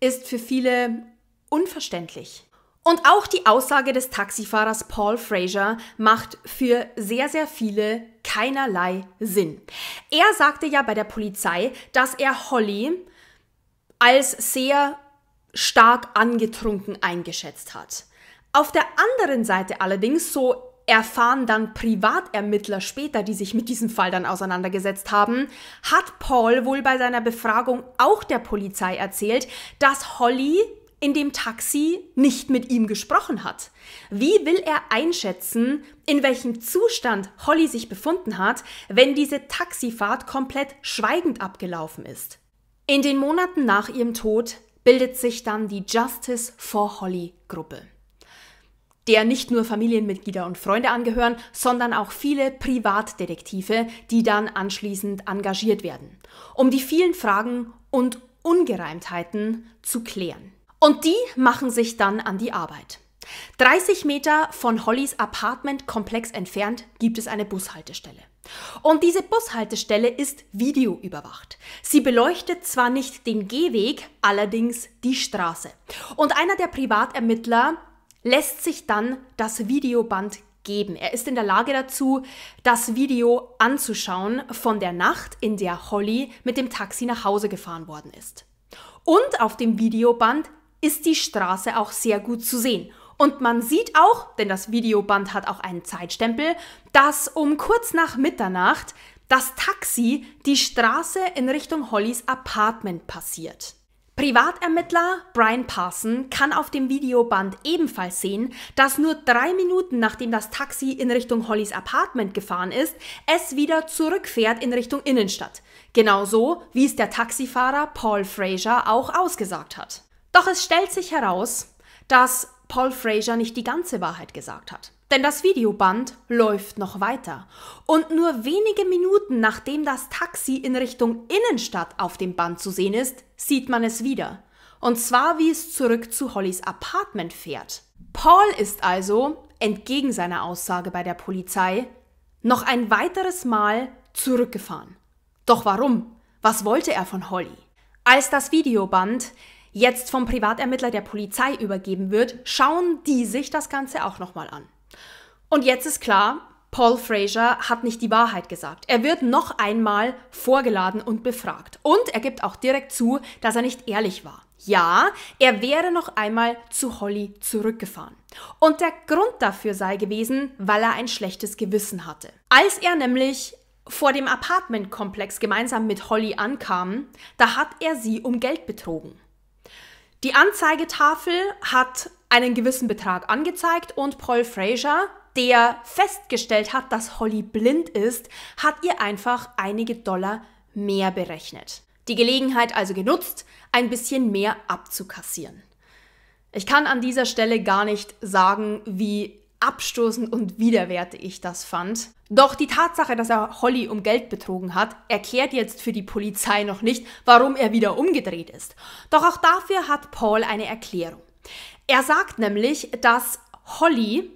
ist für viele unverständlich. Und auch die Aussage des Taxifahrers Paul Fraser macht für sehr, sehr viele keinerlei Sinn. Er sagte ja bei der Polizei, dass er Holly als sehr stark angetrunken eingeschätzt hat. Auf der anderen Seite allerdings, so erfahren dann Privatermittler später, die sich mit diesem Fall dann auseinandergesetzt haben, hat Paul wohl bei seiner Befragung auch der Polizei erzählt, dass Holly in dem Taxi nicht mit ihm gesprochen hat. Wie will er einschätzen, in welchem Zustand Holly sich befunden hat, wenn diese Taxifahrt komplett schweigend abgelaufen ist? In den Monaten nach ihrem Tod bildet sich dann die Justice for Holly Gruppe, der nicht nur Familienmitglieder und Freunde angehören, sondern auch viele Privatdetektive, die dann anschließend engagiert werden, um die vielen Fragen und Ungereimtheiten zu klären. Und die machen sich dann an die Arbeit. 30 Meter von Hollys Apartment-Komplex entfernt gibt es eine Bushaltestelle. Und diese Bushaltestelle ist videoüberwacht. Sie beleuchtet zwar nicht den Gehweg, allerdings die Straße. Und einer der Privatermittler lässt sich dann das Videoband geben. Er ist in der Lage dazu, das Video anzuschauen von der Nacht, in der Holly mit dem Taxi nach Hause gefahren worden ist. Und auf dem Videoband ist die Straße auch sehr gut zu sehen. Und man sieht auch, denn das Videoband hat auch einen Zeitstempel, dass um kurz nach Mitternacht das Taxi die Straße in Richtung Hollys Apartment passiert. Privatermittler Brian Parson kann auf dem Videoband ebenfalls sehen, dass nur drei Minuten nachdem das Taxi in Richtung Hollys Apartment gefahren ist, es wieder zurückfährt in Richtung Innenstadt. Genauso wie es der Taxifahrer Paul Fraser auch ausgesagt hat. Doch es stellt sich heraus, dass Paul Fraser nicht die ganze Wahrheit gesagt hat. Denn das Videoband läuft noch weiter. Und nur wenige Minuten nachdem das Taxi in Richtung Innenstadt auf dem Band zu sehen ist, sieht man es wieder. Und zwar, wie es zurück zu Hollys Apartment fährt. Paul ist also, entgegen seiner Aussage bei der Polizei, noch ein weiteres Mal zurückgefahren. Doch warum? Was wollte er von Holly? Als das Videoband jetzt vom Privatermittler der Polizei übergeben wird, schauen die sich das Ganze auch nochmal an. Und jetzt ist klar, Paul Fraser hat nicht die Wahrheit gesagt. Er wird noch einmal vorgeladen und befragt. Und er gibt auch direkt zu, dass er nicht ehrlich war. Ja, er wäre noch einmal zu Holly zurückgefahren. Und der Grund dafür sei gewesen, weil er ein schlechtes Gewissen hatte. Als er nämlich vor dem Apartmentkomplex gemeinsam mit Holly ankam, da hat er sie um Geld betrogen. Die Anzeigetafel hat einen gewissen Betrag angezeigt und Paul Fraser, der festgestellt hat, dass Holly blind ist, hat ihr einfach einige Dollar mehr berechnet. Die Gelegenheit also genutzt, ein bisschen mehr abzukassieren. Ich kann an dieser Stelle gar nicht sagen, wie abstoßend und widerwärtig ich das fand. Doch die Tatsache, dass er Holly um Geld betrogen hat, erklärt jetzt für die Polizei noch nicht, warum er wieder umgedreht ist. Doch auch dafür hat Paul eine Erklärung. Er sagt nämlich, dass Holly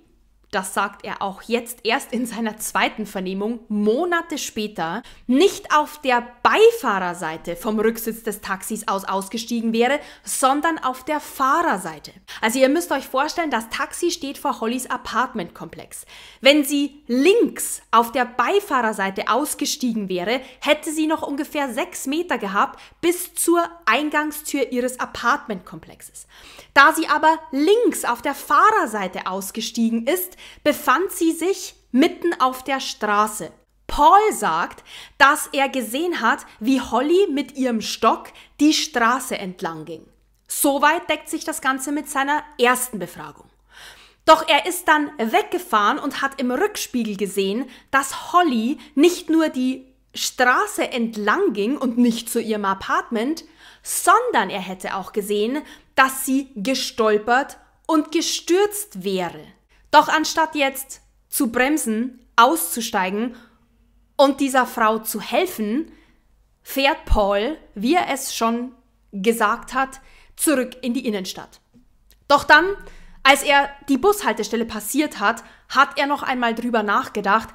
das sagt er auch jetzt erst in seiner zweiten Vernehmung, Monate später, nicht auf der Beifahrerseite vom Rücksitz des Taxis aus ausgestiegen wäre, sondern auf der Fahrerseite. Also ihr müsst euch vorstellen, das Taxi steht vor Hollys Apartmentkomplex. Wenn sie links auf der Beifahrerseite ausgestiegen wäre, hätte sie noch ungefähr sechs Meter gehabt bis zur Eingangstür ihres Apartmentkomplexes. Da sie aber links auf der Fahrerseite ausgestiegen ist, befand sie sich mitten auf der Straße. Paul sagt, dass er gesehen hat, wie Holly mit ihrem Stock die Straße entlang ging. Soweit deckt sich das Ganze mit seiner ersten Befragung. Doch er ist dann weggefahren und hat im Rückspiegel gesehen, dass Holly nicht nur die Straße entlang ging und nicht zu ihrem Apartment, sondern er hätte auch gesehen, dass sie gestolpert und gestürzt wäre. Doch anstatt jetzt zu bremsen, auszusteigen und dieser Frau zu helfen, fährt Paul, wie er es schon gesagt hat, zurück in die Innenstadt. Doch dann, als er die Bushaltestelle passiert hat, hat er noch einmal drüber nachgedacht,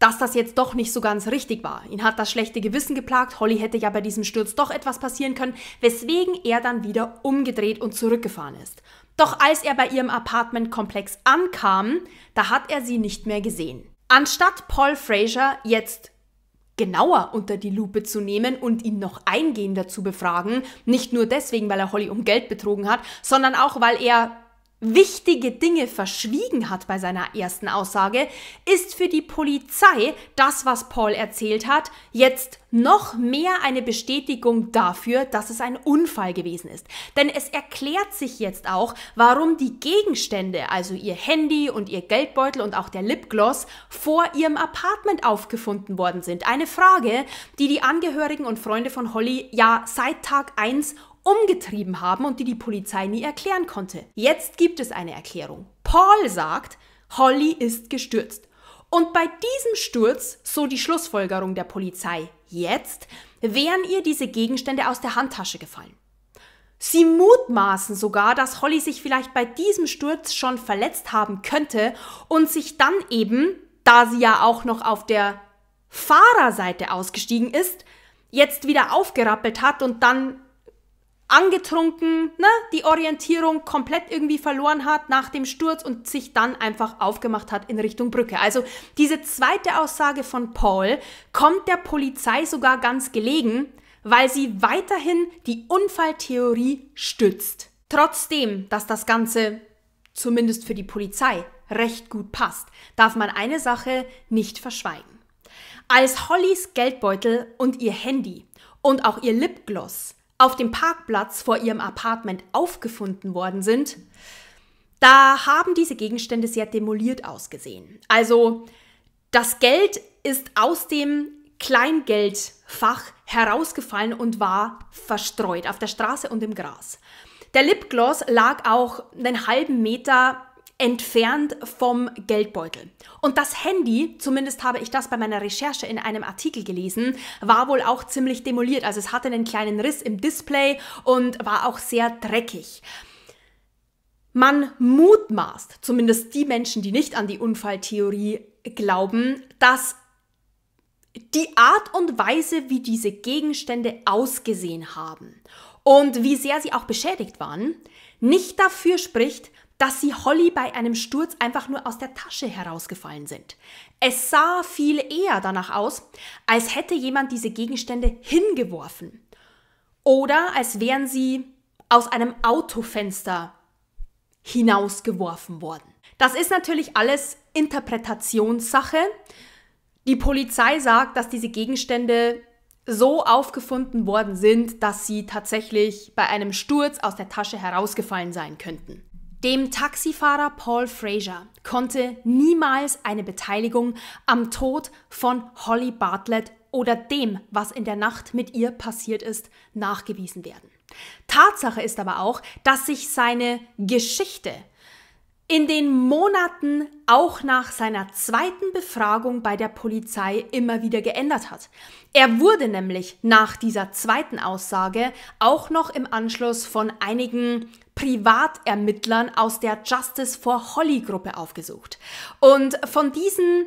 dass das jetzt doch nicht so ganz richtig war. Ihn hat das schlechte Gewissen geplagt, Holly hätte ja bei diesem Sturz doch etwas passieren können, weswegen er dann wieder umgedreht und zurückgefahren ist. Doch als er bei ihrem Apartmentkomplex ankam, da hat er sie nicht mehr gesehen. Anstatt Paul Fraser jetzt genauer unter die Lupe zu nehmen und ihn noch eingehender zu befragen, nicht nur deswegen, weil er Holly um Geld betrogen hat, sondern auch, weil er wichtige Dinge verschwiegen hat bei seiner ersten Aussage, ist für die Polizei das, was Paul erzählt hat, jetzt noch mehr eine Bestätigung dafür, dass es ein Unfall gewesen ist. Denn es erklärt sich jetzt auch, warum die Gegenstände, also ihr Handy und ihr Geldbeutel und auch der Lipgloss, vor ihrem Apartment aufgefunden worden sind. Eine Frage, die die Angehörigen und Freunde von Holly ja seit Tag 1 umgetrieben haben und die die Polizei nie erklären konnte. Jetzt gibt es eine Erklärung. Paul sagt, Holly ist gestürzt. Und bei diesem Sturz, so die Schlussfolgerung der Polizei jetzt, wären ihr diese Gegenstände aus der Handtasche gefallen. Sie mutmaßen sogar, dass Holly sich vielleicht bei diesem Sturz schon verletzt haben könnte und sich dann eben, da sie ja auch noch auf der Fahrerseite ausgestiegen ist, jetzt wieder aufgerappelt hat und dann angetrunken, ne, die Orientierung komplett irgendwie verloren hat nach dem Sturz und sich dann einfach aufgemacht hat in Richtung Brücke. Also diese zweite Aussage von Paul kommt der Polizei sogar ganz gelegen, weil sie weiterhin die Unfalltheorie stützt. Trotzdem, dass das Ganze zumindest für die Polizei recht gut passt, darf man eine Sache nicht verschweigen. Als Hollys Geldbeutel und ihr Handy und auch ihr Lipgloss auf dem Parkplatz vor ihrem Apartment aufgefunden worden sind, da haben diese Gegenstände sehr demoliert ausgesehen. Also das Geld ist aus dem Kleingeldfach herausgefallen und war verstreut auf der Straße und im Gras. Der Lipgloss lag auch einen halben Meter entfernt vom Geldbeutel. Und das Handy, zumindest habe ich das bei meiner Recherche in einem Artikel gelesen, war wohl auch ziemlich demoliert. Also es hatte einen kleinen Riss im Display und war auch sehr dreckig. Man mutmaßt, zumindest die Menschen, die nicht an die Unfalltheorie glauben, dass die Art und Weise, wie diese Gegenstände ausgesehen haben und wie sehr sie auch beschädigt waren, nicht dafür spricht, dass sie Holly bei einem Sturz einfach nur aus der Tasche herausgefallen sind. Es sah viel eher danach aus, als hätte jemand diese Gegenstände hingeworfen oder als wären sie aus einem Autofenster hinausgeworfen worden. Das ist natürlich alles Interpretationssache. Die Polizei sagt, dass diese Gegenstände so aufgefunden worden sind, dass sie tatsächlich bei einem Sturz aus der Tasche herausgefallen sein könnten. Dem Taxifahrer Paul Fraser konnte niemals eine Beteiligung am Tod von Holly Bartlett oder dem, was in der Nacht mit ihr passiert ist, nachgewiesen werden. Tatsache ist aber auch, dass sich seine Geschichte in den Monaten auch nach seiner zweiten Befragung bei der Polizei immer wieder geändert hat. Er wurde nämlich nach dieser zweiten Aussage auch noch im Anschluss von einigen Privatermittlern aus der Justice for Holly Gruppe aufgesucht. Und von diesen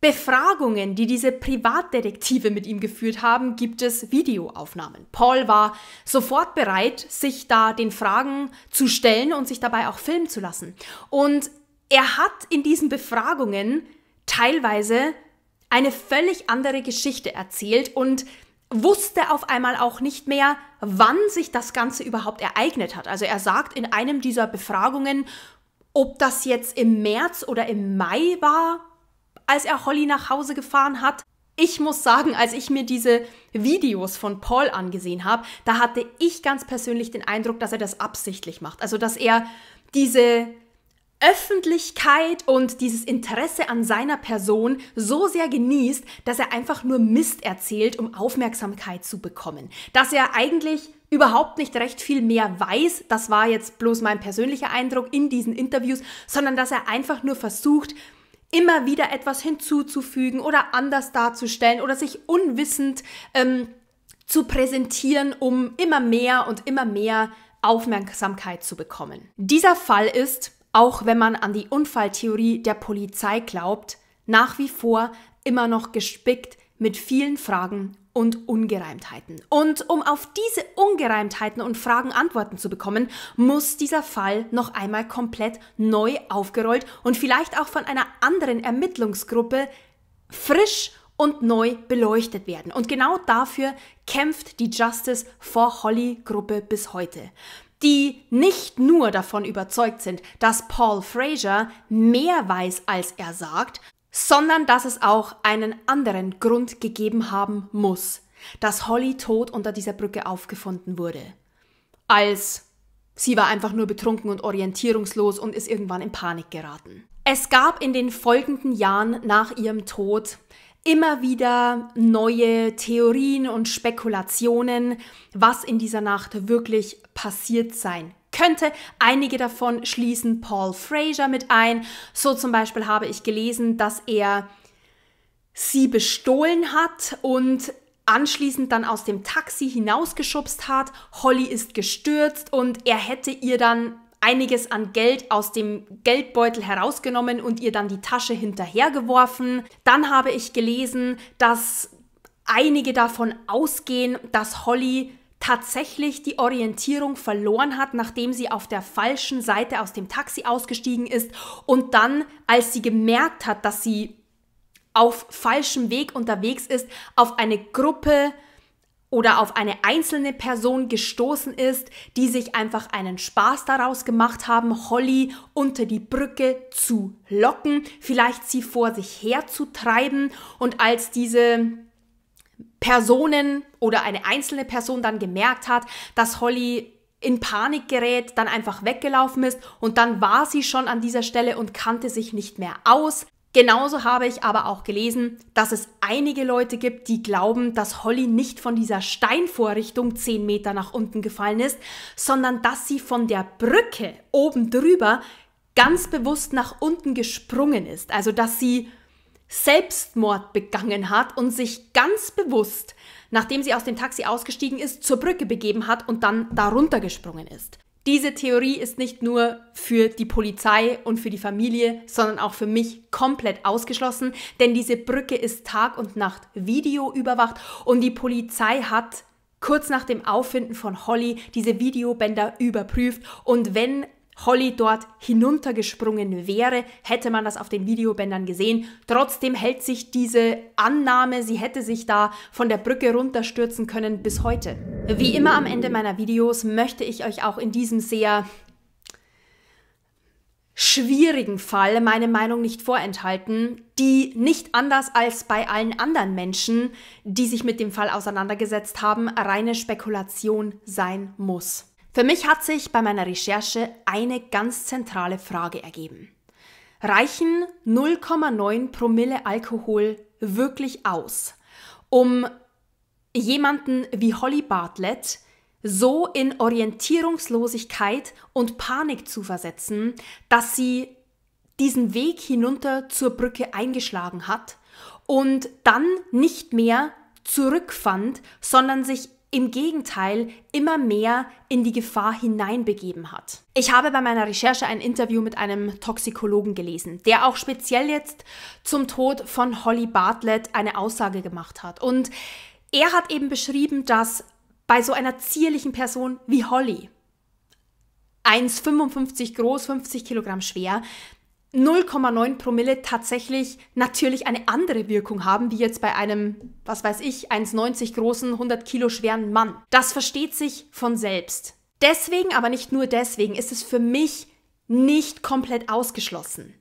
Befragungen, die diese Privatdetektive mit ihm geführt haben, gibt es Videoaufnahmen. Paul war sofort bereit, sich da den Fragen zu stellen und sich dabei auch filmen zu lassen. Und er hat in diesen Befragungen teilweise eine völlig andere Geschichte erzählt und wusste auf einmal auch nicht mehr, wann sich das Ganze überhaupt ereignet hat. Also er sagt in einem dieser Befragungen, ob das jetzt im März oder im Mai war, als er Holly nach Hause gefahren hat. Ich muss sagen, als ich mir diese Videos von Paul angesehen habe, da hatte ich ganz persönlich den Eindruck, dass er das absichtlich macht. Also, dass er diese Öffentlichkeit und dieses Interesse an seiner Person so sehr genießt, dass er einfach nur Mist erzählt, um Aufmerksamkeit zu bekommen. Dass er eigentlich überhaupt nicht recht viel mehr weiß, das war jetzt bloß mein persönlicher Eindruck in diesen Interviews, sondern dass er einfach nur versucht, immer wieder etwas hinzuzufügen oder anders darzustellen oder sich unwissend ähm, zu präsentieren, um immer mehr und immer mehr Aufmerksamkeit zu bekommen. Dieser Fall ist, auch wenn man an die Unfalltheorie der Polizei glaubt, nach wie vor immer noch gespickt mit vielen Fragen und Ungereimtheiten. Und um auf diese Ungereimtheiten und Fragen Antworten zu bekommen, muss dieser Fall noch einmal komplett neu aufgerollt und vielleicht auch von einer anderen Ermittlungsgruppe frisch und neu beleuchtet werden. Und genau dafür kämpft die Justice for Holly Gruppe bis heute die nicht nur davon überzeugt sind, dass Paul Fraser mehr weiß, als er sagt, sondern dass es auch einen anderen Grund gegeben haben muss, dass Holly tot unter dieser Brücke aufgefunden wurde. Als sie war einfach nur betrunken und orientierungslos und ist irgendwann in Panik geraten. Es gab in den folgenden Jahren nach ihrem Tod immer wieder neue Theorien und Spekulationen, was in dieser Nacht wirklich passiert sein könnte. Einige davon schließen Paul Fraser mit ein. So zum Beispiel habe ich gelesen, dass er sie bestohlen hat und anschließend dann aus dem Taxi hinausgeschubst hat. Holly ist gestürzt und er hätte ihr dann einiges an Geld aus dem Geldbeutel herausgenommen und ihr dann die Tasche hinterhergeworfen. Dann habe ich gelesen, dass einige davon ausgehen, dass Holly tatsächlich die Orientierung verloren hat, nachdem sie auf der falschen Seite aus dem Taxi ausgestiegen ist und dann, als sie gemerkt hat, dass sie auf falschem Weg unterwegs ist, auf eine Gruppe oder auf eine einzelne Person gestoßen ist, die sich einfach einen Spaß daraus gemacht haben, Holly unter die Brücke zu locken, vielleicht sie vor sich her zu treiben und als diese Personen oder eine einzelne Person dann gemerkt hat, dass Holly in Panik gerät, dann einfach weggelaufen ist und dann war sie schon an dieser Stelle und kannte sich nicht mehr aus. Genauso habe ich aber auch gelesen, dass es einige Leute gibt, die glauben, dass Holly nicht von dieser Steinvorrichtung 10 Meter nach unten gefallen ist, sondern dass sie von der Brücke oben drüber ganz bewusst nach unten gesprungen ist. Also dass sie Selbstmord begangen hat und sich ganz bewusst, nachdem sie aus dem Taxi ausgestiegen ist, zur Brücke begeben hat und dann darunter gesprungen ist. Diese Theorie ist nicht nur für die Polizei und für die Familie, sondern auch für mich komplett ausgeschlossen, denn diese Brücke ist Tag und Nacht videoüberwacht und die Polizei hat kurz nach dem Auffinden von Holly diese Videobänder überprüft und wenn Holly dort hinuntergesprungen wäre, hätte man das auf den Videobändern gesehen. Trotzdem hält sich diese Annahme, sie hätte sich da von der Brücke runterstürzen können, bis heute. Wie immer am Ende meiner Videos möchte ich euch auch in diesem sehr schwierigen Fall meine Meinung nicht vorenthalten, die nicht anders als bei allen anderen Menschen, die sich mit dem Fall auseinandergesetzt haben, reine Spekulation sein muss. Für mich hat sich bei meiner Recherche eine ganz zentrale Frage ergeben. Reichen 0,9 Promille Alkohol wirklich aus, um jemanden wie Holly Bartlett so in Orientierungslosigkeit und Panik zu versetzen, dass sie diesen Weg hinunter zur Brücke eingeschlagen hat und dann nicht mehr zurückfand, sondern sich im Gegenteil immer mehr in die Gefahr hineinbegeben hat. Ich habe bei meiner Recherche ein Interview mit einem Toxikologen gelesen, der auch speziell jetzt zum Tod von Holly Bartlett eine Aussage gemacht hat. Und er hat eben beschrieben, dass bei so einer zierlichen Person wie Holly, 1,55 groß, 50 Kilogramm schwer, 0,9 Promille tatsächlich natürlich eine andere Wirkung haben, wie jetzt bei einem, was weiß ich, 1,90 großen, 100 Kilo schweren Mann. Das versteht sich von selbst. Deswegen, aber nicht nur deswegen, ist es für mich nicht komplett ausgeschlossen,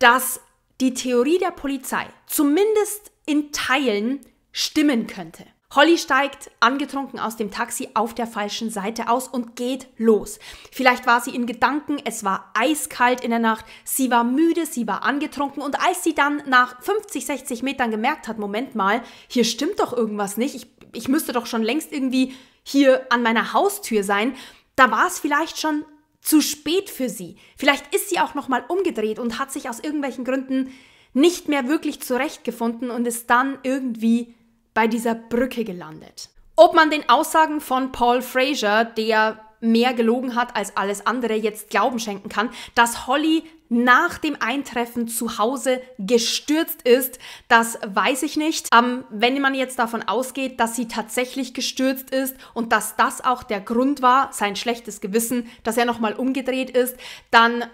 dass die Theorie der Polizei zumindest in Teilen stimmen könnte. Holly steigt angetrunken aus dem Taxi auf der falschen Seite aus und geht los. Vielleicht war sie in Gedanken, es war eiskalt in der Nacht, sie war müde, sie war angetrunken und als sie dann nach 50, 60 Metern gemerkt hat, Moment mal, hier stimmt doch irgendwas nicht, ich, ich müsste doch schon längst irgendwie hier an meiner Haustür sein, da war es vielleicht schon zu spät für sie. Vielleicht ist sie auch nochmal umgedreht und hat sich aus irgendwelchen Gründen nicht mehr wirklich zurechtgefunden und ist dann irgendwie bei dieser Brücke gelandet. Ob man den Aussagen von Paul Fraser, der mehr gelogen hat als alles andere, jetzt Glauben schenken kann, dass Holly nach dem Eintreffen zu Hause gestürzt ist, das weiß ich nicht. Ähm, wenn man jetzt davon ausgeht, dass sie tatsächlich gestürzt ist und dass das auch der Grund war, sein schlechtes Gewissen, dass er nochmal umgedreht ist, dann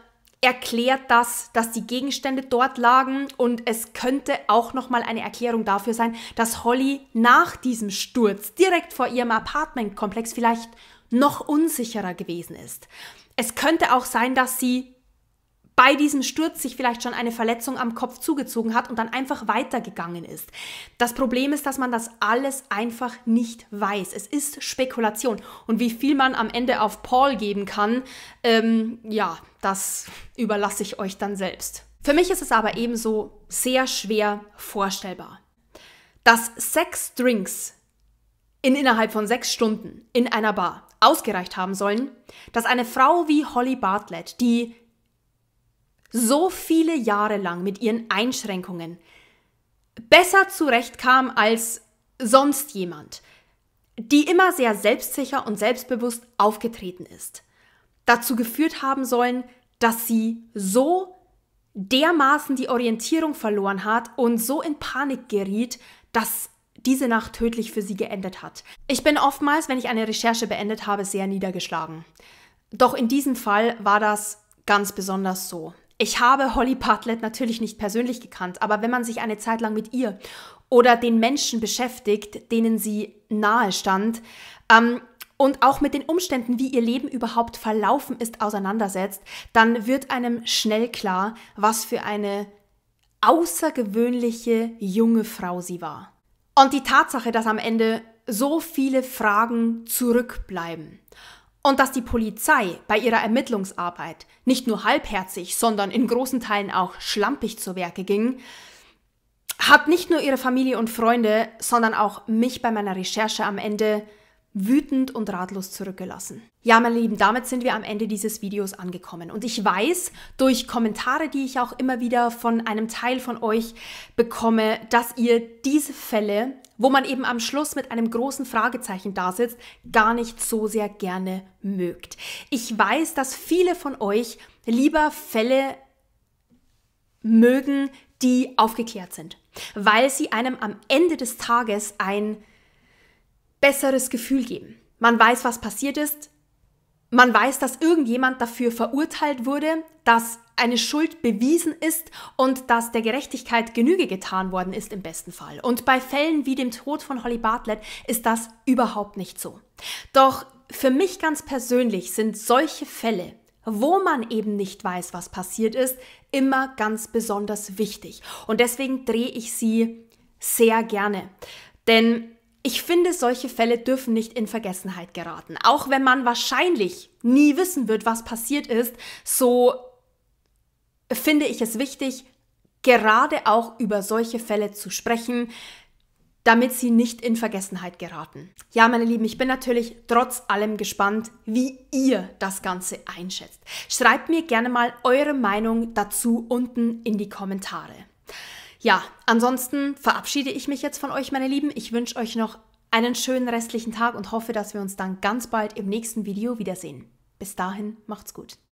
erklärt das, dass die Gegenstände dort lagen und es könnte auch noch mal eine Erklärung dafür sein, dass Holly nach diesem Sturz direkt vor ihrem Apartmentkomplex vielleicht noch unsicherer gewesen ist. Es könnte auch sein, dass sie bei diesem Sturz sich vielleicht schon eine Verletzung am Kopf zugezogen hat und dann einfach weitergegangen ist. Das Problem ist, dass man das alles einfach nicht weiß. Es ist Spekulation. Und wie viel man am Ende auf Paul geben kann, ähm, ja, das überlasse ich euch dann selbst. Für mich ist es aber ebenso sehr schwer vorstellbar, dass sechs Drinks in innerhalb von sechs Stunden in einer Bar ausgereicht haben sollen, dass eine Frau wie Holly Bartlett, die so viele Jahre lang mit ihren Einschränkungen besser zurechtkam als sonst jemand, die immer sehr selbstsicher und selbstbewusst aufgetreten ist, dazu geführt haben sollen, dass sie so dermaßen die Orientierung verloren hat und so in Panik geriet, dass diese Nacht tödlich für sie geendet hat. Ich bin oftmals, wenn ich eine Recherche beendet habe, sehr niedergeschlagen. Doch in diesem Fall war das ganz besonders so. Ich habe Holly Bartlett natürlich nicht persönlich gekannt, aber wenn man sich eine Zeit lang mit ihr oder den Menschen beschäftigt, denen sie nahe stand, ähm, und auch mit den Umständen, wie ihr Leben überhaupt verlaufen ist, auseinandersetzt, dann wird einem schnell klar, was für eine außergewöhnliche junge Frau sie war. Und die Tatsache, dass am Ende so viele Fragen zurückbleiben und dass die Polizei bei ihrer Ermittlungsarbeit nicht nur halbherzig, sondern in großen Teilen auch schlampig zu Werke ging, hat nicht nur ihre Familie und Freunde, sondern auch mich bei meiner Recherche am Ende wütend und ratlos zurückgelassen. Ja, meine Lieben, damit sind wir am Ende dieses Videos angekommen. Und ich weiß durch Kommentare, die ich auch immer wieder von einem Teil von euch bekomme, dass ihr diese Fälle, wo man eben am Schluss mit einem großen Fragezeichen da sitzt, gar nicht so sehr gerne mögt. Ich weiß, dass viele von euch lieber Fälle mögen, die aufgeklärt sind, weil sie einem am Ende des Tages ein besseres Gefühl geben. Man weiß, was passiert ist. Man weiß, dass irgendjemand dafür verurteilt wurde, dass eine Schuld bewiesen ist und dass der Gerechtigkeit Genüge getan worden ist im besten Fall. Und bei Fällen wie dem Tod von Holly Bartlett ist das überhaupt nicht so. Doch für mich ganz persönlich sind solche Fälle, wo man eben nicht weiß, was passiert ist, immer ganz besonders wichtig. Und deswegen drehe ich sie sehr gerne. Denn ich finde, solche Fälle dürfen nicht in Vergessenheit geraten. Auch wenn man wahrscheinlich nie wissen wird, was passiert ist, so finde ich es wichtig, gerade auch über solche Fälle zu sprechen, damit sie nicht in Vergessenheit geraten. Ja, meine Lieben, ich bin natürlich trotz allem gespannt, wie ihr das Ganze einschätzt. Schreibt mir gerne mal eure Meinung dazu unten in die Kommentare. Ja, ansonsten verabschiede ich mich jetzt von euch, meine Lieben. Ich wünsche euch noch einen schönen restlichen Tag und hoffe, dass wir uns dann ganz bald im nächsten Video wiedersehen. Bis dahin, macht's gut.